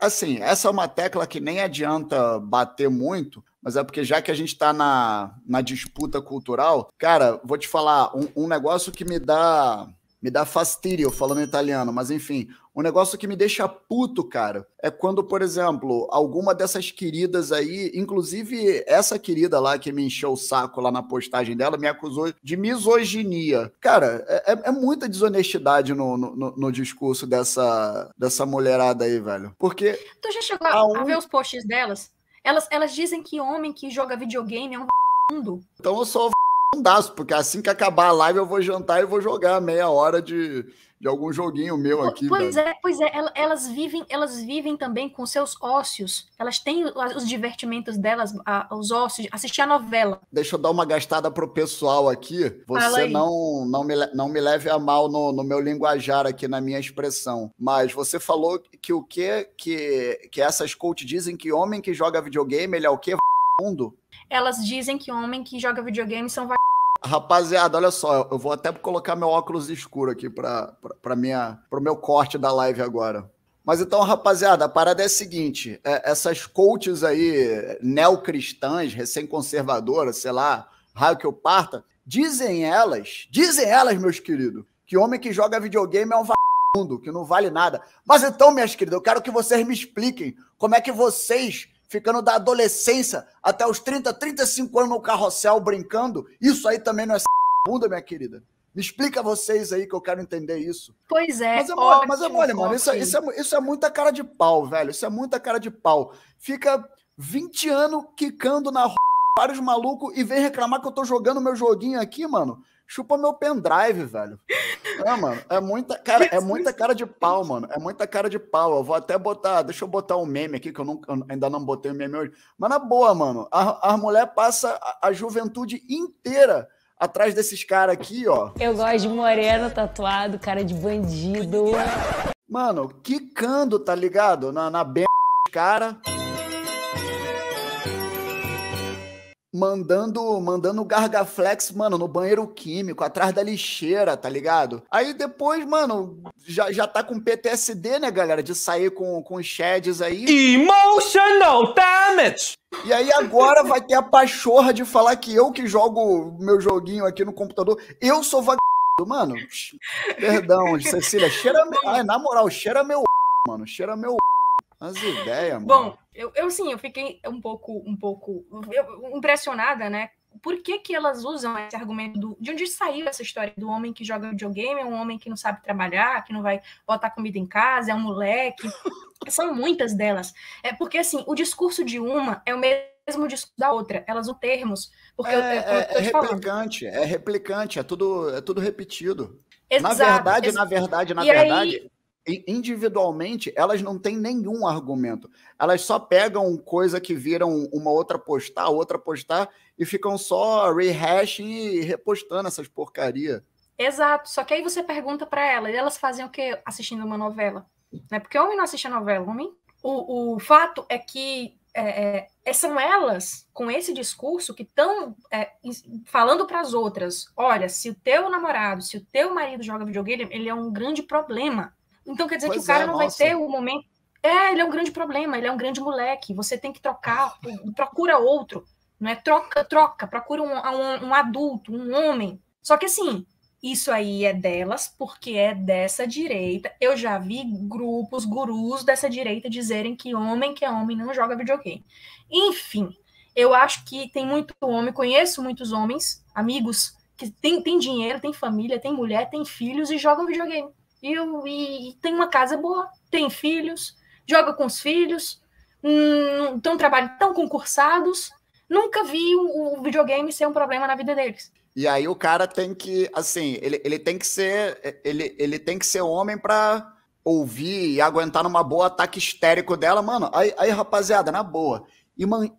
assim, essa é uma tecla que nem adianta bater muito, mas é porque já que a gente está na, na disputa cultural, cara, vou te falar um, um negócio que me dá me dá fastidio falando italiano, mas enfim, um negócio que me deixa puto, cara, é quando, por exemplo, alguma dessas queridas aí, inclusive essa querida lá que me encheu o saco lá na postagem dela, me acusou de misoginia. Cara, é, é, é muita desonestidade no, no, no, discurso dessa, dessa mulherada aí, velho. Porque. Tu já chegou a, um... a ver os posts delas? Elas, elas dizem que homem que joga videogame é um. Mundo. Então eu sou fundaço, porque assim que acabar a live eu vou jantar e vou jogar meia hora de, de algum joguinho meu aqui. Pois é, pois é, elas vivem, elas vivem também com seus ócios. Elas têm os divertimentos delas, os ócios, assistir a novela. Deixa eu dar uma gastada pro pessoal aqui. Você não, não, me, não me leve a mal no, no meu linguajar aqui, na minha expressão. Mas você falou que o quê? Que, que essas coaches dizem que homem que joga videogame, ele é o quê? mundo. Elas dizem que homem que joga videogame são vag... Rapaziada, olha só, eu vou até colocar meu óculos escuro aqui para minha o meu corte da live agora. Mas então, rapaziada, a parada é a seguinte: é, essas coaches aí, neocristãs, recém-conservadoras, sei lá, raio que eu parta, dizem elas, dizem elas, meus queridos, que homem que joga videogame é um vagabundo, que não vale nada. Mas então, minhas queridas, eu quero que vocês me expliquem como é que vocês ficando da adolescência até os 30, 35 anos no carrossel brincando, isso aí também não é bunda, minha querida. Me explica vocês aí que eu quero entender isso. Pois é. Mas é mole, ótimo, mas é mole mano. Isso, é, isso, é, isso é muita cara de pau, velho. Isso é muita cara de pau. Fica 20 anos quicando na vários malucos e vem reclamar que eu tô jogando meu joguinho aqui, mano. Chupa meu pendrive, velho. É, mano, é muita cara, é muita cara de pau, mano. É muita cara de pau. Eu vou até botar, deixa eu botar um meme aqui que eu, nunca, eu ainda não botei o um meme hoje. Mas na boa, mano, a, a mulher passa a, a juventude inteira atrás desses caras aqui, ó. Eu gosto de moreno tatuado, cara de bandido. Mano, quicando, tá ligado? Na, na bem, cara. mandando mandando gargaflex, mano, no banheiro químico, atrás da lixeira, tá ligado? Aí depois, mano, já, já tá com PTSD, né, galera, de sair com, com sheds aí. Emotional damage! E aí agora vai ter a pachorra de falar que eu que jogo meu joguinho aqui no computador, eu sou vagabundo, mano. Perdão, Cecília, cheira meu... Ai, na moral, cheira meu... Mano, cheira meu... As ideias, mano. Bom, eu, eu sim, eu fiquei um pouco, um pouco impressionada, né? Por que, que elas usam esse argumento do, de onde saiu essa história do homem que joga videogame, é um homem que não sabe trabalhar, que não vai botar comida em casa, é um moleque. São muitas delas. É porque assim, o discurso de uma é o mesmo discurso da outra. Elas usam termos, porque é, eu, eu, é, é replicante, falando. é replicante, é tudo, é tudo repetido. Exato, na verdade, exato. na verdade, na e verdade, aí individualmente, elas não têm nenhum argumento. Elas só pegam coisa que viram uma outra postar, outra postar, e ficam só rehashing e repostando essas porcaria. Exato. Só que aí você pergunta para elas, elas fazem o quê assistindo uma novela? Né? Porque homem não assiste a novela, homem. O, o fato é que é, é, é são elas, com esse discurso, que estão é, falando para as outras: olha, se o teu namorado, se o teu marido joga videogame, ele é um grande problema. Então quer dizer pois que o cara é, não nossa. vai ter o momento. É, ele é um grande problema, ele é um grande moleque. Você tem que trocar, procura outro, não é? Troca, troca, procura um, um, um adulto, um homem. Só que assim, isso aí é delas, porque é dessa direita. Eu já vi grupos, gurus dessa direita dizerem que homem que é homem não joga videogame. Enfim, eu acho que tem muito homem, conheço muitos homens, amigos, que tem, tem dinheiro, tem família, tem mulher, tem filhos e jogam videogame. E, e tem uma casa boa, tem filhos, joga com os filhos, hum, tem um trabalho tão concursados. Nunca vi o, o videogame ser um problema na vida deles. E aí o cara tem que, assim, ele, ele tem que ser, ele, ele tem que ser homem pra ouvir e aguentar numa boa ataque histérico dela, mano. Aí, aí rapaziada, na boa.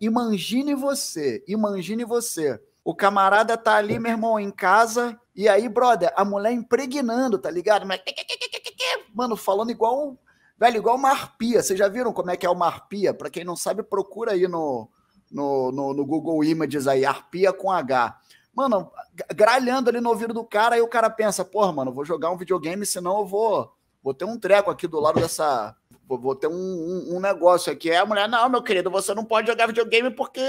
Imagine você, imagine você o camarada tá ali, meu irmão, em casa, e aí, brother, a mulher impregnando, tá ligado? Mas... Mano, falando igual. Velho, igual uma arpia. Vocês já viram como é que é uma arpia? Pra quem não sabe, procura aí no, no, no, no Google Images aí, arpia com H. Mano, gralhando ali no ouvido do cara, aí o cara pensa, porra, mano, vou jogar um videogame, senão eu vou. Vou ter um treco aqui do lado dessa. Vou, vou ter um, um, um negócio aqui. É a mulher, não, meu querido, você não pode jogar videogame porque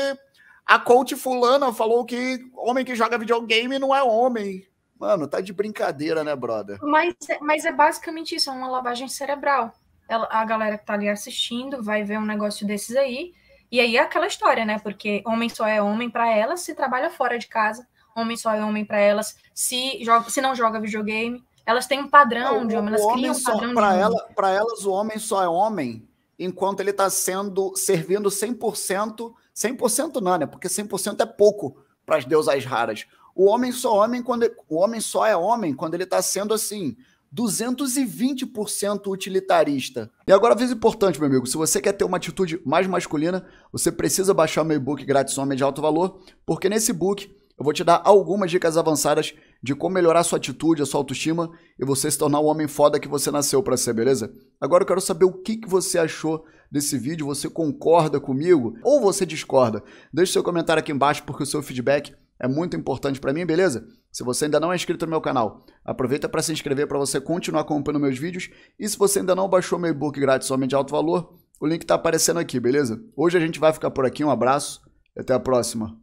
a coach fulana falou que homem que joga videogame não é homem. Mano, tá de brincadeira, né, brother? Mas, é, mas é basicamente isso, é uma lavagem cerebral. Ela, a galera que tá ali assistindo vai ver um negócio desses aí. E aí é aquela história, né? Porque homem só é homem para elas se trabalha fora de casa. Homem só é homem para elas se, joga, se não joga videogame. Elas têm um padrão não, de homem, elas criam um padrão pra de ela, Para elas, o homem só é homem enquanto ele está sendo servindo 100%, 100% não, né? Porque 100% é pouco para as deusas raras. O homem só homem quando o homem só é homem quando ele está sendo assim, 220% utilitarista. E agora, vez importante, meu amigo, se você quer ter uma atitude mais masculina, você precisa baixar meu e-book grátis Homem de Alto Valor, porque nesse book eu vou te dar algumas dicas avançadas de como melhorar sua atitude, a sua autoestima e você se tornar o homem foda que você nasceu para ser, beleza? Agora eu quero saber o que, que você achou desse vídeo, você concorda comigo ou você discorda? Deixe seu comentário aqui embaixo porque o seu feedback é muito importante para mim, beleza? Se você ainda não é inscrito no meu canal, aproveita para se inscrever para você continuar acompanhando meus vídeos. E se você ainda não baixou meu e-book grátis Homem de Alto Valor, o link está aparecendo aqui, beleza? Hoje a gente vai ficar por aqui, um abraço e até a próxima.